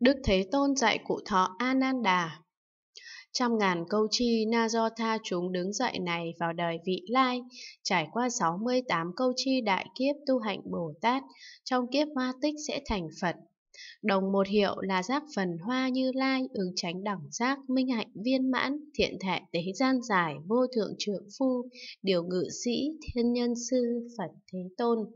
Đức Thế Tôn dạy cụ thọ Ananda. Trăm ngàn câu chi na do tha chúng đứng dậy này vào đời vị lai, trải qua 68 câu chi đại kiếp tu hạnh Bồ Tát, trong kiếp ma tích sẽ thành Phật. Đồng một hiệu là giác phần hoa như lai, ứng tránh đẳng giác, minh hạnh viên mãn, thiện thệ tế gian giải, vô thượng trượng phu, điều ngự sĩ, thiên nhân sư, Phật Thế Tôn.